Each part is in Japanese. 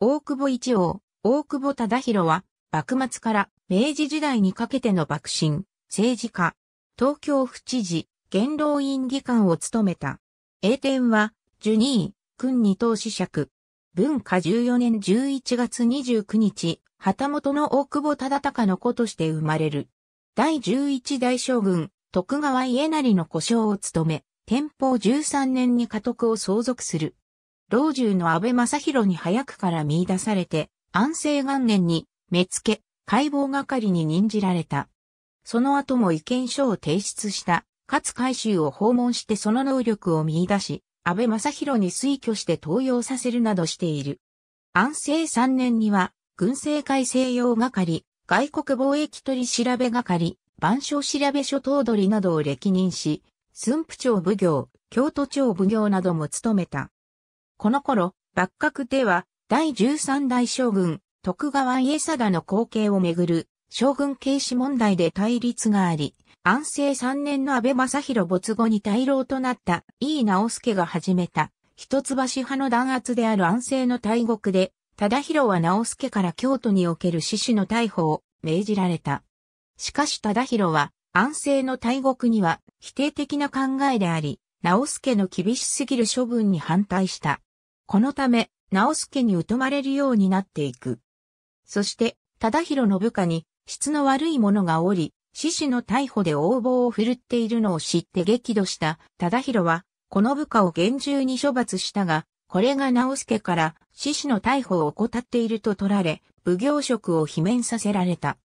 大久保一王、大久保忠宏は、幕末から明治時代にかけての幕臣、政治家、東京府知事、元老院議官を務めた。英典は、ジュニー、君二投子爵。文化14年11月29日、旗本の大久保忠隆の子として生まれる。第11代将軍、徳川家成の故障を務め、天保13年に家督を相続する。老中の安倍正弘に早くから見出されて、安政元年に、目付、解剖係に任じられた。その後も意見書を提出した、勝海舟を訪問してその能力を見出し、安倍正弘に推挙して登用させるなどしている。安政3年には、軍政改正用係、外国貿易取調べ係、万象調べ所頭取などを歴任し、駿府町奉行、京都町奉行なども務めた。この頃、幕閣では、第13代将軍、徳川家定の後継をめぐる、将軍軽視問題で対立があり、安政3年の安倍正弘没後に退老となった井伊直輔が始めた、一橋派の弾圧である安政の大国で、忠広は直輔から京都における死守の逮捕を命じられた。しかし忠広は安政の大国には否定的な考えであり、直助の厳しすぎる処分に反対した。このため、直助に疎まれるようになっていく。そして、忠広の部下に質の悪い者がおり、獅子の逮捕で横暴を振るっているのを知って激怒した忠広は、この部下を厳重に処罰したが、これが直助から獅子の逮捕を怠っていると取られ、奉行職を罷免させられた。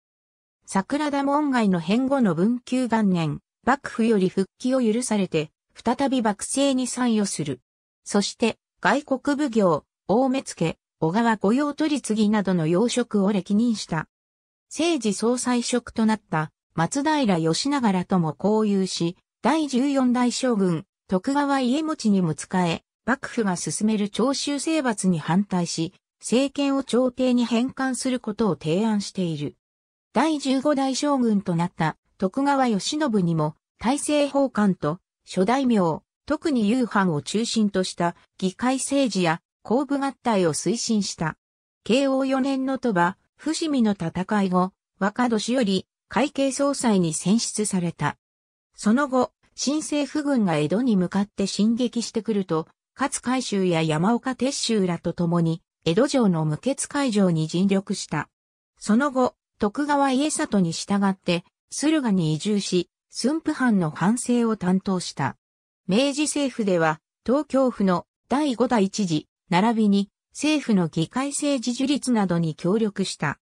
桜田門外の変後の文久元年、幕府より復帰を許されて、再び幕政に参与する。そして、外国奉行、大目付、小川御用取次などの要職を歴任した。政治総裁職となった松平義長らとも交友し、第14代将軍、徳川家持にも仕え、幕府が進める長州征伐に反対し、政権を朝廷に返還することを提案している。第15代将軍となった徳川義信にも大政奉還と諸大名、特に夕飯を中心とした議会政治や公部合体を推進した。慶応4年の鳥羽、伏見の戦い後、若年より会計総裁に選出された。その後、新政府軍が江戸に向かって進撃してくると、勝海舟や山岡鉄舟らと共に、江戸城の無血会場に尽力した。その後、徳川家里に従って、駿河に移住し、駿府藩の藩政を担当した。明治政府では、東京府の第5代知事、並びに政府の議会政治樹立などに協力した。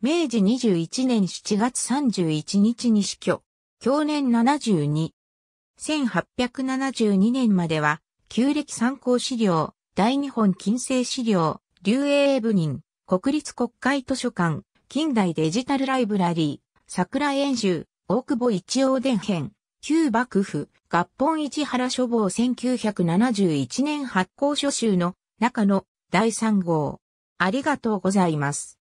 明治21年7月31日に死去。去年72。1872年までは、旧暦参考資料、大日本近世資料、流英部人、国立国会図書館、近代デジタルライブラリー、桜演習、大久保一応伝編、旧幕府、合本市原書房1971年発行書集の中の第3号。ありがとうございます。